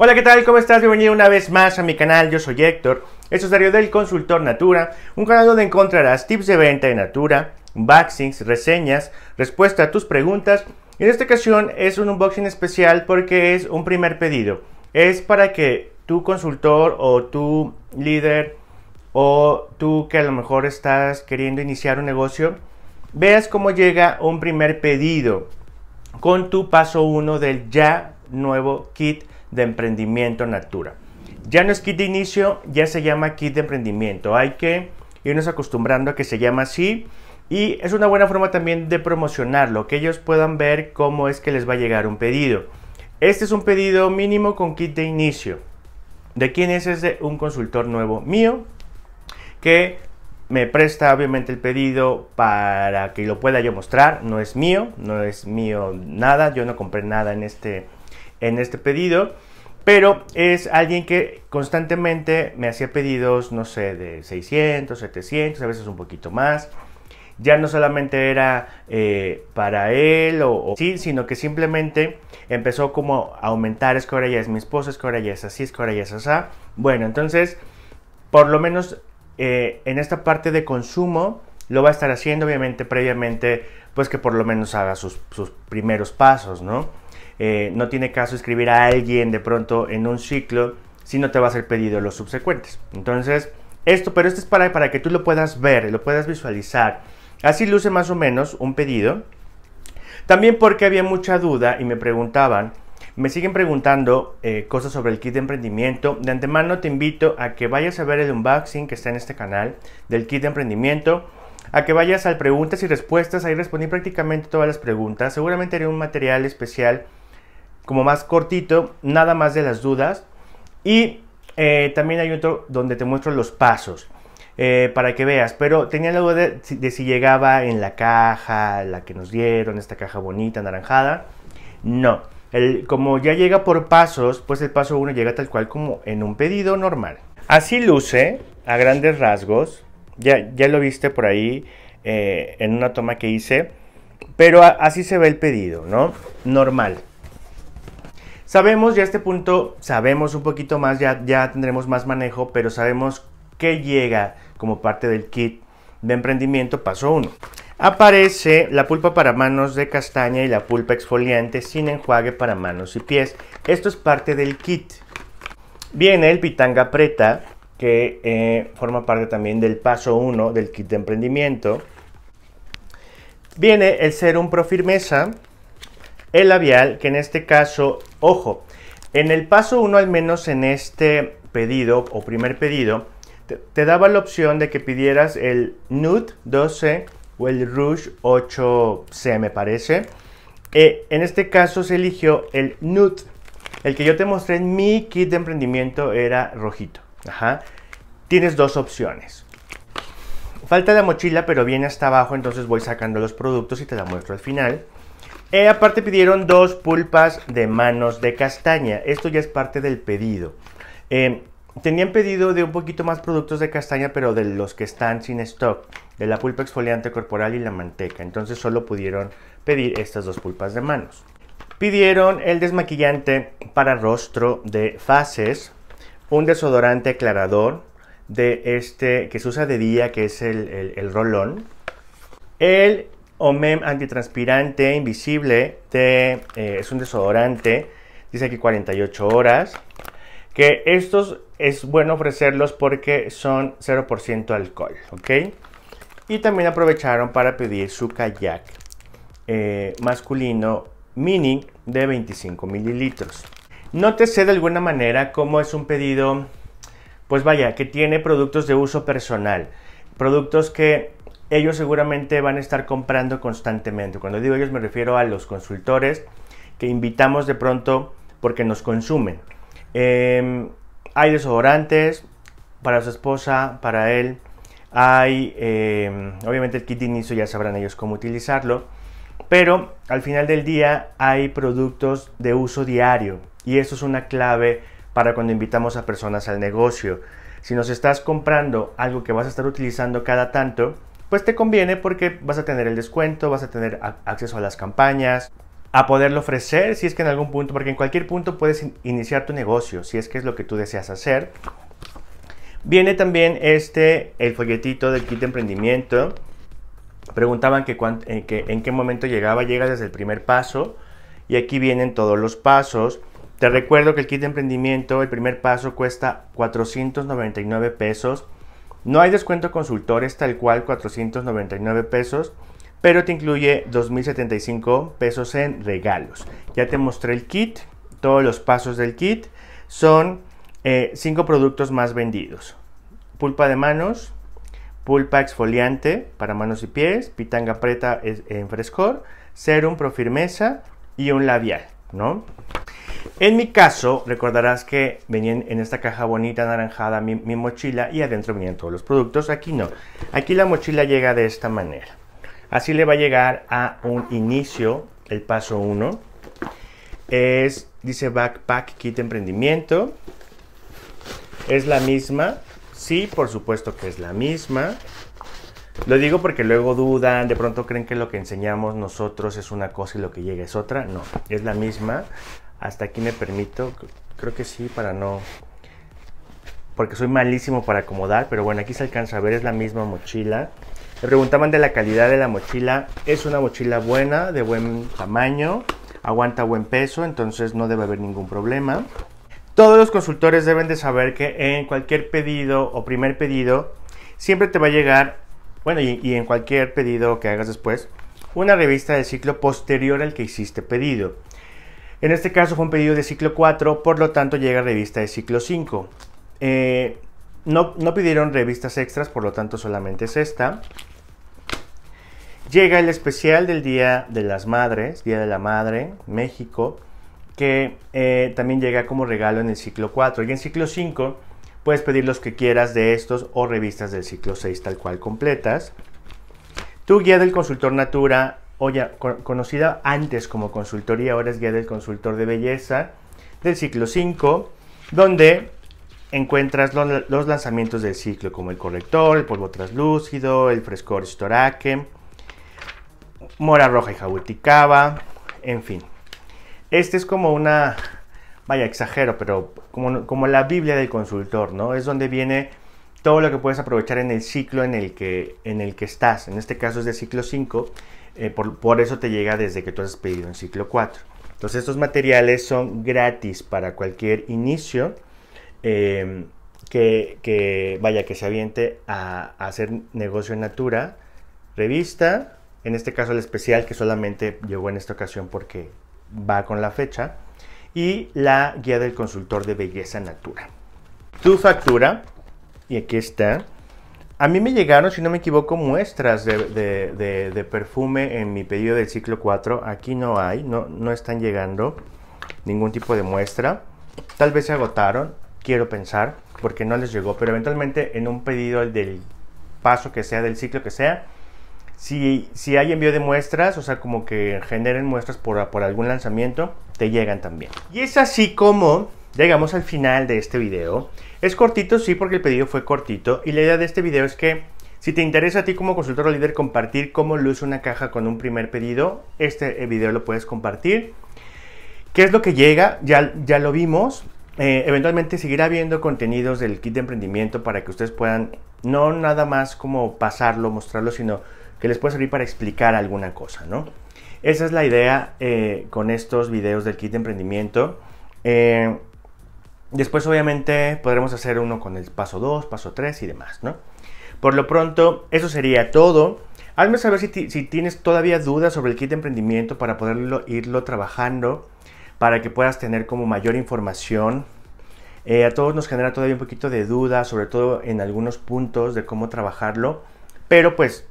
Hola, ¿qué tal? ¿Cómo estás? Bienvenido una vez más a mi canal, yo soy Héctor, es del Consultor Natura, un canal donde encontrarás tips de venta de Natura, unboxings, reseñas, respuesta a tus preguntas. Y en esta ocasión es un unboxing especial porque es un primer pedido. Es para que tu consultor o tu líder o tú que a lo mejor estás queriendo iniciar un negocio, veas cómo llega un primer pedido con tu paso 1 del ya nuevo kit de emprendimiento Natura. Ya no es kit de inicio, ya se llama kit de emprendimiento. Hay que irnos acostumbrando a que se llama así. Y es una buena forma también de promocionarlo, que ellos puedan ver cómo es que les va a llegar un pedido. Este es un pedido mínimo con kit de inicio. ¿De quién es? Es de un consultor nuevo mío que me presta obviamente el pedido para que lo pueda yo mostrar. No es mío, no es mío nada, yo no compré nada en este en este pedido, pero es alguien que constantemente me hacía pedidos, no sé, de 600, 700, a veces un poquito más. Ya no solamente era eh, para él o, sí, sino que simplemente empezó como a aumentar, es que ahora ya es mi esposa, es que ahora ya es así, es que ya es así. Bueno, entonces, por lo menos eh, en esta parte de consumo, lo va a estar haciendo, obviamente, previamente, pues que por lo menos haga sus, sus primeros pasos, ¿no? Eh, no tiene caso escribir a alguien de pronto en un ciclo si no te va a ser pedido los subsecuentes. Entonces, esto, pero esto es para, para que tú lo puedas ver, lo puedas visualizar. Así luce más o menos un pedido. También porque había mucha duda y me preguntaban, me siguen preguntando eh, cosas sobre el kit de emprendimiento. De antemano te invito a que vayas a ver el unboxing que está en este canal del kit de emprendimiento a que vayas al preguntas y respuestas, ahí respondí prácticamente todas las preguntas. Seguramente haré un material especial como más cortito, nada más de las dudas. Y eh, también hay otro donde te muestro los pasos. Eh, para que veas, pero tenía la duda de, si llegaba en la caja, la que nos dieron, esta caja bonita, anaranjada. No, como ya llega por pasos, pues el paso 1 llega tal cual como en un pedido normal. Así luce, a grandes rasgos, ya, ya lo viste por ahí eh, en una toma que hice, pero así se ve el pedido, ¿no? Normal. Sabemos ya a este punto, sabemos un poquito más, ya, ya tendremos más manejo, pero sabemos que llega como parte del kit de emprendimiento paso 1. Aparece la pulpa para manos de castaña y la pulpa exfoliante sin enjuague para manos y pies. Esto es parte del kit. Viene el pitanga preta, que eh, forma parte también del paso 1 del kit de emprendimiento. Viene el serum pro firmeza, el labial, que en este caso Ojo, en el paso 1, al menos en este pedido o primer pedido, te, daba la opción de que pidieras el Nude 12 o el Rouge 8C, me parece. Eh, en este caso se eligió el Nude. El que yo te mostré en mi kit de emprendimiento era rojito. Tienes dos opciones. Falta la mochila, pero viene hasta abajo, entonces voy sacando los productos y te la muestro al final. Eh, aparte pidieron dos pulpas de manos de castaña. Esto ya es parte del pedido. Eh, tenían pedido de un poquito más productos de castaña, pero de los que están sin stock. De la pulpa exfoliante corporal y la manteca. Entonces solo pudieron pedir estas dos pulpas de manos. Pidieron el desmaquillante para rostro de fases. Un desodorante aclarador de este que se usa de día, que es el, el, el rolón. El Omem antitranspirante invisible eh, es un desodorante, dice aquí 48 horas. Que estos es bueno ofrecerlos porque son 0% alcohol, ¿ok? Y también aprovecharon para pedir su kayak eh, masculino mini de 25 mililitros. Nótese de alguna manera cómo es un pedido, pues vaya, que tiene productos de uso personal, productos que ellos seguramente van a estar comprando constantemente. Cuando digo ellos me refiero a los consultores que invitamos de pronto porque nos consumen. Em, hay desodorantes para su esposa, para él. Hay, em, obviamente el kit de inicio ya sabrán ellos cómo utilizarlo. Pero al final del día hay productos de uso diario y eso es una clave para cuando invitamos a personas al negocio. Si nos estás comprando algo que vas a estar utilizando cada tanto, pues te conviene porque vas a tener el descuento, vas a tener acceso a las campañas, a poderlo ofrecer si es que en algún punto, porque en cualquier punto puedes iniciar tu negocio, si es que es lo que tú deseas hacer. Viene también este, el folletito del kit de emprendimiento. Preguntaban en, eh, en qué momento llegaba, llega desde el primer paso y aquí vienen todos los pasos. Te recuerdo que el kit de emprendimiento, el primer paso cuesta 499 pesos no hay descuento consultores tal cual 499 pesos, pero te incluye 2.075 pesos en regalos. Ya te mostré el kit, todos los pasos del kit son eh, cinco productos más vendidos. Pulpa de manos, pulpa exfoliante para manos y pies, pitanga preta en frescor, serum pro firmeza y un labial, ¿no? En mi caso, recordarás que venían en esta caja bonita, anaranjada, mi, mochila y adentro venían todos los productos. Aquí no. Aquí la mochila llega de esta manera. Así le va a llegar a un inicio, el paso 1. Es, dice Backpack Kit Emprendimiento. Es la misma. Sí, por supuesto que es la misma. Lo digo porque luego dudan, de pronto creen que lo que enseñamos nosotros es una cosa y lo que llega es otra. No, es la misma. Hasta aquí me permito. Creo que sí, para no... Porque soy malísimo para acomodar, pero bueno, aquí se alcanza a ver, es la misma mochila. Me preguntaban de la calidad de la mochila. Es una mochila buena, de buen tamaño, aguanta buen peso, entonces no debe haber ningún problema. Todos los consultores deben de saber que en cualquier pedido o primer pedido siempre te va a llegar, bueno, y, en cualquier pedido que hagas después, una revista del ciclo posterior al que hiciste pedido. En este caso fue un pedido de ciclo 4, por lo tanto llega revista de ciclo 5. Eh, no, pidieron revistas extras, por lo tanto solamente es esta. Llega el especial del Día de las Madres, Día de la Madre, México, que eh, también llega como regalo en el ciclo 4. Y en ciclo 5 puedes pedir los que quieras de estos o revistas del ciclo 6 tal cual completas. Tu guía del consultor Natura conocida antes como consultoría, ahora es guía del consultor de belleza del ciclo 5, donde encuentras los, lanzamientos del ciclo, como el corrector, el polvo traslúcido, el frescor Storake, mora roja y jabuticaba, en fin. Este es como una, vaya, exagero, pero como, como la Biblia del consultor, ¿no? Es donde viene todo lo que puedes aprovechar en el ciclo en el que, en el que estás. En este caso es de ciclo 5, eh, por, eso te llega desde que tú has pedido en ciclo 4. Entonces estos materiales son gratis para cualquier inicio em, que, vaya, que se aviente a, hacer negocio en Natura. Revista, en este caso el especial que solamente llegó en esta ocasión porque va con la fecha. Y la guía del consultor de belleza Natura. Tu factura y aquí está. A mí me llegaron, si no me equivoco, muestras de, perfume en mi pedido del ciclo 4. Aquí no hay, no, no están llegando ningún tipo de muestra. Tal vez se agotaron, quiero pensar, porque no les llegó. Pero eventualmente en un pedido del paso que sea, del ciclo que sea, si, si hay envío de muestras, o sea, como que generen muestras por, por algún lanzamiento, te llegan también. Y es así como llegamos al final de este video. Es cortito, sí, porque el pedido fue cortito y la idea de este video es que si te interesa a ti como consultor o líder compartir cómo luce una caja con un primer pedido, este eh, video lo puedes compartir. ¿Qué es lo que llega? Ya, ya lo vimos. Eh, eventualmente seguirá habiendo contenidos del kit de emprendimiento para que ustedes puedan no nada más como pasarlo, mostrarlo, sino que les pueda servir para explicar alguna cosa, ¿no? Esa es la idea eh, con estos videos del kit de emprendimiento. Después obviamente podremos hacer uno con el paso 2, paso 3 y demás, ¿no? Por lo pronto, eso sería todo. Hazme saber si, si tienes todavía dudas sobre el kit de emprendimiento para poderlo irlo trabajando, para que puedas tener como mayor información. Eh, a todos nos genera todavía un poquito de dudas sobre todo en algunos puntos de cómo trabajarlo, pero pues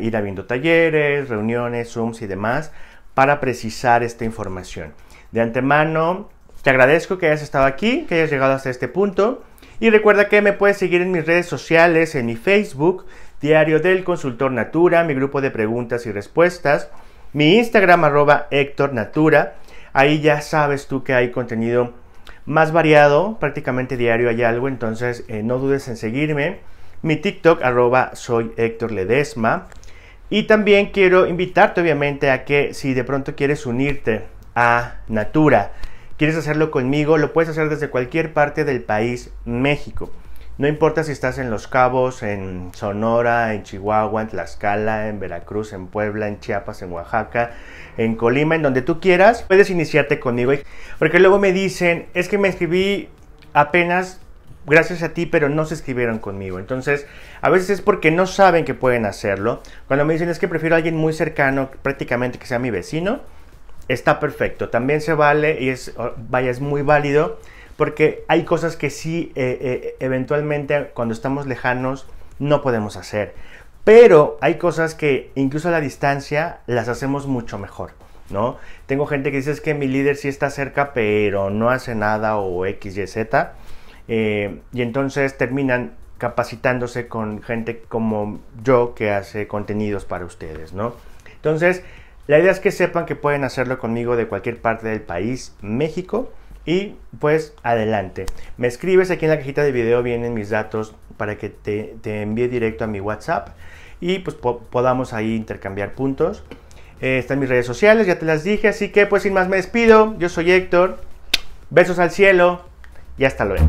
ir habiendo talleres, reuniones, Zooms y demás para precisar esta información. De antemano, te agradezco que hayas estado aquí, que hayas llegado hasta este punto. Y recuerda que me puedes seguir en mis redes sociales, en mi Facebook, Diario del Consultor Natura, mi grupo de preguntas y respuestas, mi Instagram arroba Héctor Natura. Ahí ya sabes tú que hay contenido más variado, prácticamente diario hay algo, entonces eh, no dudes en seguirme. Mi TikTok arroba soy Héctor Ledesma. Y también quiero invitarte obviamente a que si de pronto quieres unirte a Natura, ¿Quieres hacerlo conmigo? Lo puedes hacer desde cualquier parte del país, México. No importa si estás en Los Cabos, en Sonora, en Chihuahua, en Tlaxcala, en Veracruz, en Puebla, en Chiapas, en Oaxaca, en Colima, en donde tú quieras, puedes iniciarte conmigo. Porque luego me dicen, es que me escribí apenas gracias a ti, pero no se escribieron conmigo. Entonces, a veces es porque no saben que pueden hacerlo. Cuando me dicen, es que prefiero a alguien muy cercano, prácticamente que sea mi vecino está perfecto. También se vale y es, vaya, es muy válido porque hay cosas que sí, eh, eh, eventualmente cuando estamos lejanos, no podemos hacer. Pero hay cosas que incluso a la distancia las hacemos mucho mejor, ¿no? Tengo gente que dice es que mi líder sí está cerca, pero no hace nada o X, Y, Z. Eh, y entonces terminan capacitándose con gente como yo que hace contenidos para ustedes, ¿no? Entonces, la idea es que sepan que pueden hacerlo conmigo de cualquier parte del país, México. Y pues adelante. Me escribes aquí en la cajita de video, vienen mis datos para que te, envíe directo a mi WhatsApp y pues podamos ahí intercambiar puntos. Eh, están mis redes sociales, ya te las dije, así que pues sin más me despido. Yo soy Héctor. Besos al cielo y hasta luego.